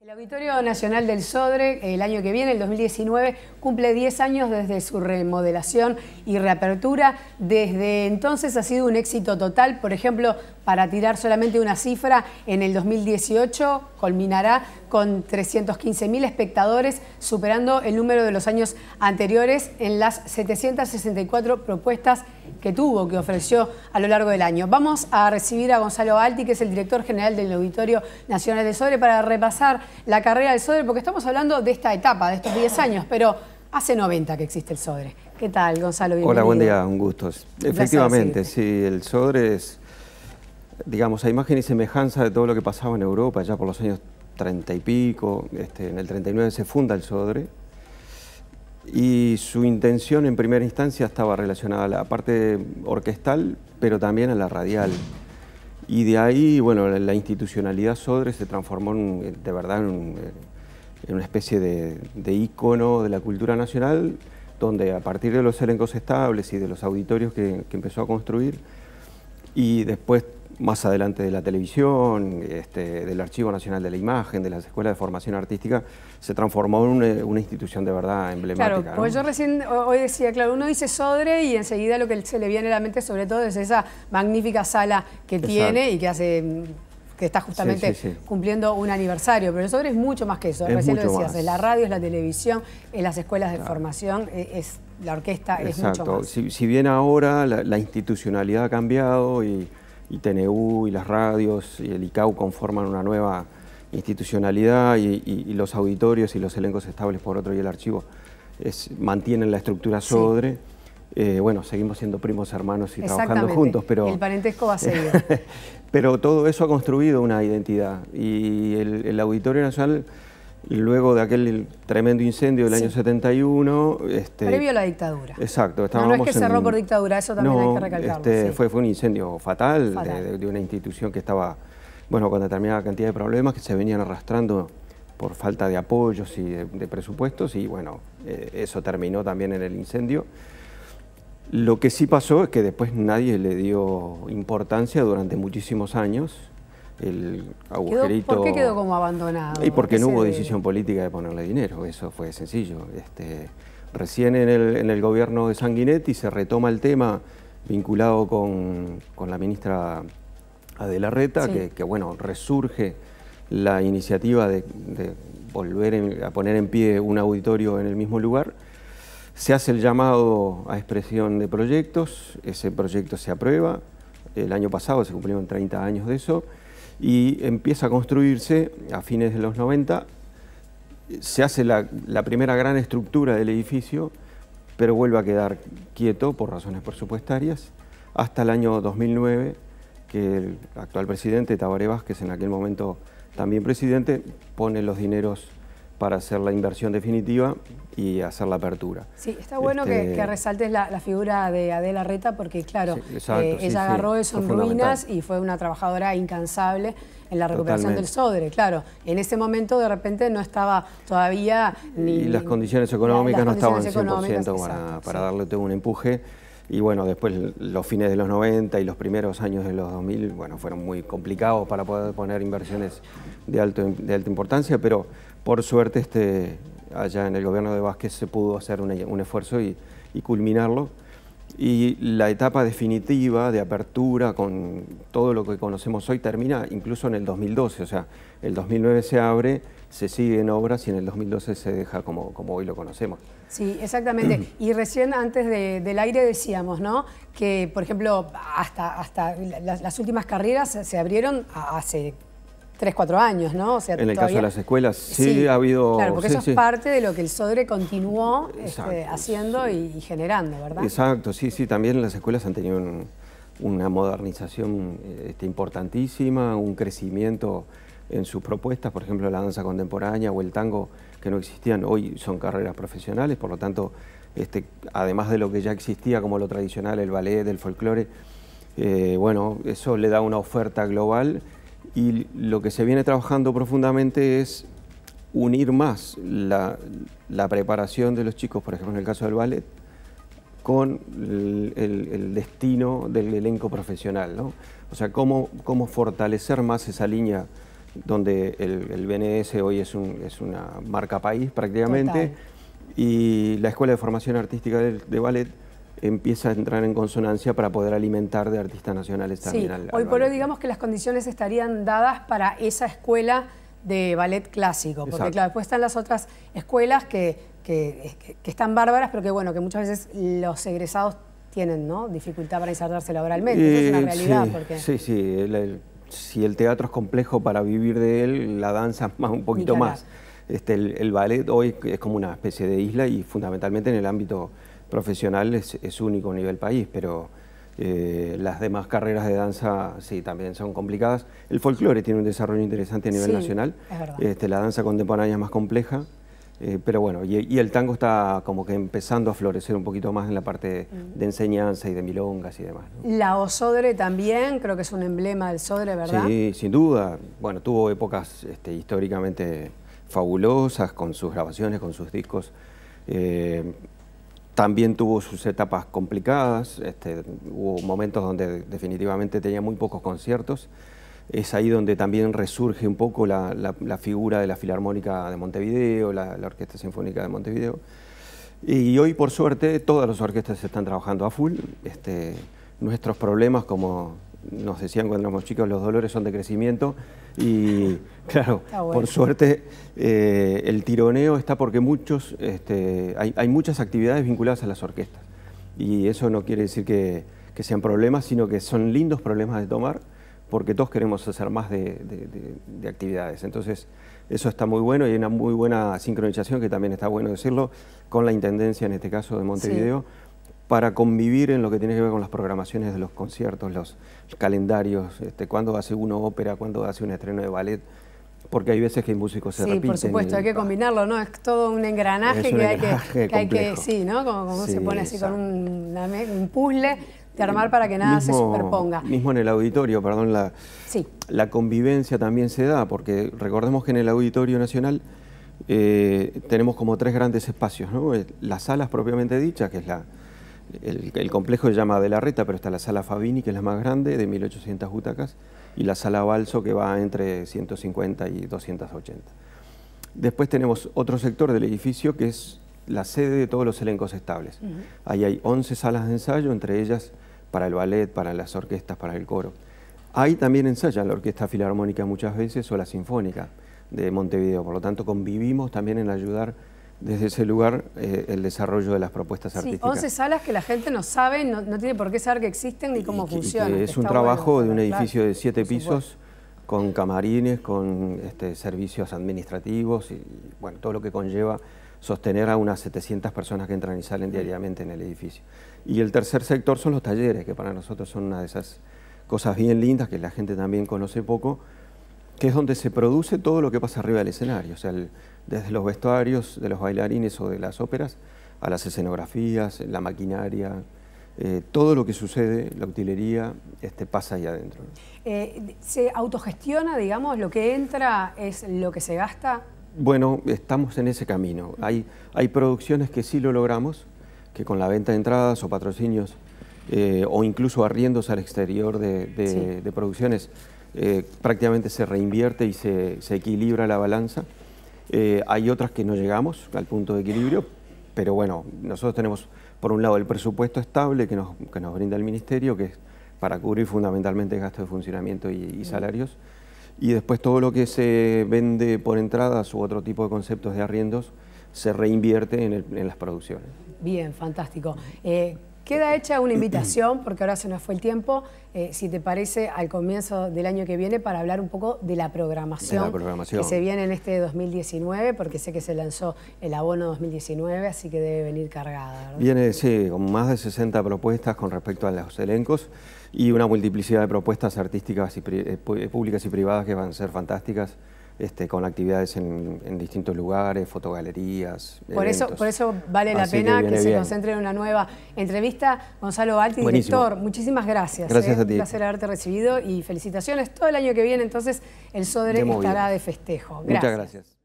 El Auditorio Nacional del Sodre, el año que viene, el 2019, cumple 10 años desde su remodelación y reapertura. Desde entonces ha sido un éxito total. Por ejemplo, para tirar solamente una cifra, en el 2018 culminará con 315.000 espectadores, superando el número de los años anteriores en las 764 propuestas que tuvo, que ofreció a lo largo del año. Vamos a recibir a Gonzalo Alti, que es el director general del Auditorio Nacional de Sodre, para repasar la carrera del Sodre, porque estamos hablando de esta etapa, de estos 10 años, pero hace 90 que existe el Sodre. ¿Qué tal, Gonzalo? Hola, buen día, un gusto. Efectivamente, sí, el Sodre es, digamos, a imagen y semejanza de todo lo que pasaba en Europa ya por los años 30 y pico. Este, en el 39 se funda el Sodre y su intención en primera instancia estaba relacionada a la parte orquestal, pero también a la radial. Y de ahí, bueno, la, institucionalidad Sodre se transformó en, eh, de verdad eh, en, una especie de, de, ícono de la cultura nacional, donde a partir de los elencos estables y de los auditorios que, que empezó a construir, y después más adelante de la televisión, este, del Archivo Nacional de la Imagen, de las escuelas de formación artística, se transformó en eh, una, institución de verdad emblemática. Claro, porque yo recién hoy decía, claro, uno dice Sodre y enseguida lo que se le viene a la mente sobre todo es esa magnífica sala que tiene y que hace que está justamente cumpliendo un aniversario, pero Sodre es mucho más que eso, recién lo decías, la radio, es la televisión, es las escuelas de formación, e, es, la orquesta, es mucho más. Si, bien ahora la institucionalidad ha cambiado y y TNU y las radios y el ICAU conforman una nueva institucionalidad y, los auditorios y los elencos estables por otro y el archivo mantienen la estructura sobre. Eh, bueno, seguimos siendo primos hermanos y trabajando juntos, pero... El parentesco va a seguir. pero todo eso ha construido una identidad y el Auditorio Nacional luego de aquel tremendo incendio del año 71. Este, Previo a la dictadura. Exacto. Estábamos no, es que cerró por dictadura, eso también hay que recalcarlo. Este, fue, fue un incendio fatal, De, una institución que estaba, bueno, con determinada cantidad de problemas que se venían arrastrando por falta de apoyos y de, presupuestos y bueno, eh, eso terminó también en el incendio. Lo que sí pasó es que después nadie le dio importancia durante muchísimos años el agujerito. ¿Por qué quedó como abandonado? Y porque no hubo decisión política de ponerle dinero, eso fue sencillo. Este, recién en el, gobierno de Sanguinetti se retoma el tema vinculado con, la ministra Adelarreta, que, bueno, resurge la iniciativa de, volver a poner en pie un auditorio en el mismo lugar. Se hace el llamado a expresión de proyectos, ese proyecto se aprueba, el año pasado se cumplieron 30 años de eso, y empieza a construirse a fines de los 90. Se hace la, primera gran estructura del edificio, pero vuelve a quedar quieto por razones presupuestarias hasta el año 2009, que el actual presidente Tabaré Vázquez, en aquel momento también presidente, pone los dineros para hacer la inversión definitiva y hacer la apertura. Sí, está bueno que, este, resaltes la, figura de Adela Reta porque, claro, eh, ella agarró eso en ruinas y fue una trabajadora incansable en la recuperación del Sodre, claro. En ese momento, de repente, no estaba todavía ni... Y las condiciones económicas no estaban 100% para, darle todo un empuje. Y bueno, después los fines de los 90 y los primeros años de los 2000, bueno, fueron muy complicados para poder poner inversiones de, alto, de alta importancia, pero por suerte, este, allá en el gobierno de Vázquez se pudo hacer un, esfuerzo y, culminarlo. Y la etapa definitiva de apertura con todo lo que conocemos hoy termina incluso en el 2012, o sea, el 2009 se abre, se sigue en obras y en el 2012 se deja como, como hoy lo conocemos. Sí, exactamente. y recién antes del aire decíamos, ¿no? Que, por ejemplo, hasta, hasta las últimas carreras se abrieron hace tres, cuatro años, ¿no? en el caso de las escuelas, sí, ha habido... Claro, porque eso es parte de lo que el SODRE continuó este, haciendo y, generando, ¿verdad? Exacto, sí, sí, también las escuelas han tenido una modernización este, importantísima, un crecimiento en sus propuestas, por ejemplo, la danza contemporánea o el tango, que no existían, hoy son carreras profesionales, por lo tanto, este, además de lo que ya existía como lo tradicional, el ballet, el folclore, eh, bueno, eso le da una oferta global y lo que se viene trabajando profundamente es unir más la, preparación de los chicos, por ejemplo en el caso del ballet, con el, destino del elenco profesional. ¿no? O sea, cómo, cómo fortalecer más esa línea donde el, el, BNS hoy es, es, una marca país prácticamente, y la Escuela de Formación Artística de Ballet empieza a entrar en consonancia para poder alimentar de artistas nacionales también. al, hoy por hoy digamos que las condiciones estarían dadas para esa escuela de ballet clásico, porque claro, después están las otras escuelas que, están bárbaras, pero que bueno, que muchas veces los egresados tienen ¿no? dificultad para insertarse laboralmente, eh, realidad. Sí, sí, si el teatro es complejo para vivir de él, la danza más un poquito más. Este, el ballet hoy es como una especie de isla y fundamentalmente en el ámbito profesional es, único a nivel país, pero eh, las demás carreras de danza sí también son complicadas. El folclore tiene un desarrollo interesante a nivel nacional, este, la danza contemporánea es más compleja, eh, pero bueno, y, el tango está como que empezando a florecer un poquito más en la parte mm. de enseñanza y de milongas y demás. La Osodre también, creo que es un emblema del Sodre, ¿verdad? Sí, sin duda. Bueno, tuvo épocas este, históricamente fabulosas con sus grabaciones, con sus discos. Eh, también tuvo sus etapas complicadas, este, hubo momentos donde definitivamente tenía muy pocos conciertos. Es ahí donde también resurge un poco la, figura de la Filarmónica de Montevideo, la, Orquesta Sinfónica de Montevideo. Y hoy, por suerte, todas las orquestas están trabajando a full. Este, nuestros problemas como nos decían cuando éramos chicos, los dolores son de crecimiento y claro, por suerte eh, el tironeo está porque muchos, este, hay, muchas actividades vinculadas a las orquestas y eso no quiere decir que, sean problemas, sino que son lindos problemas de tomar porque todos queremos hacer más de, actividades. Entonces, eso está muy bueno y hay una muy buena sincronización, que también está bueno decirlo, con la Intendencia, en este caso, de Montevideo, para convivir en lo que tiene que ver con las programaciones de los conciertos, los calendarios, este, cuándo hace uno ópera, cuándo hace un estreno de ballet, porque hay veces que hay músicos se sí, Sí, por supuesto, hay que combinarlo, ¿no? Es todo un engranaje, que, hay que, sí, ¿no? Como, se pone así con un, puzzle de armar para que nada se superponga. Mismo en el auditorio, perdón, la, la convivencia también se da, porque recordemos que en el Auditorio Nacional eh, tenemos como tres grandes espacios, ¿no? Eh, las salas propiamente dichas, que es la el, complejo se llama de la Reta, pero está la sala Fabini, que es la más grande, de 1800 butacas, y la sala Balso, que va entre 150 y 280. Después tenemos otro sector del edificio que es la sede de todos los elencos estables. Ahí hay 11 salas de ensayo, entre ellas para el ballet, para las orquestas, para el coro. Ahí también ensayan la Orquesta Filarmónica muchas veces o la Sinfónica de Montevideo, por lo tanto convivimos también en ayudar desde ese lugar eh, el desarrollo de las propuestas sí, artísticas. 11 salas que la gente no sabe, no, tiene por qué saber que existen ni cómo funcionan. es un trabajo de un edificio de siete pisos con camarines, con este, servicios administrativos y bueno, todo lo que conlleva sostener a unas 700 personas que entran y salen diariamente en el edificio. Y el tercer sector son los talleres, que para nosotros son una de esas cosas bien lindas que la gente también conoce poco, que es donde se produce todo lo que pasa arriba del escenario, o sea, desde los vestuarios de los bailarines o de las óperas a las escenografías, la maquinaria, eh, todo lo que sucede, la utilería, este, pasa ahí adentro. Eh, ¿Se autogestiona, digamos, lo que entra es lo que se gasta? Bueno, estamos en ese camino. Hay, hay producciones que sí lo logramos, que con la venta de entradas o patrocinios eh, o incluso arriendos al exterior de, de producciones eh, prácticamente se reinvierte y se, equilibra la balanza. Eh, hay otras que no llegamos al punto de equilibrio, pero bueno, nosotros tenemos por un lado el presupuesto estable que nos, nos brinda el Ministerio, que es para cubrir fundamentalmente gastos de funcionamiento y, salarios, y después todo lo que se vende por entradas u otro tipo de conceptos de arriendos se reinvierte en, las producciones. Bien, fantástico. Eh, Queda hecha una invitación, porque ahora se nos fue el tiempo, eh, si te parece, al comienzo del año que viene para hablar un poco de la, programación que se viene en este 2019, porque sé que se lanzó el abono 2019, así que debe venir cargada. Viene, sí, con más de 60 propuestas con respecto a los elencos y una multiplicidad de propuestas artísticas y eh, eh, públicas y privadas que van a ser fantásticas. Este, con actividades en, distintos lugares, fotogalerías. Por eso, por eso vale la pena que, se concentre en una nueva entrevista. Gonzalo Alti, director, muchísimas gracias. Gracias eh. a ti. Un placer haberte recibido y felicitaciones. Todo el año que viene, entonces, el Sodre estará de festejo. Gracias. Muchas gracias.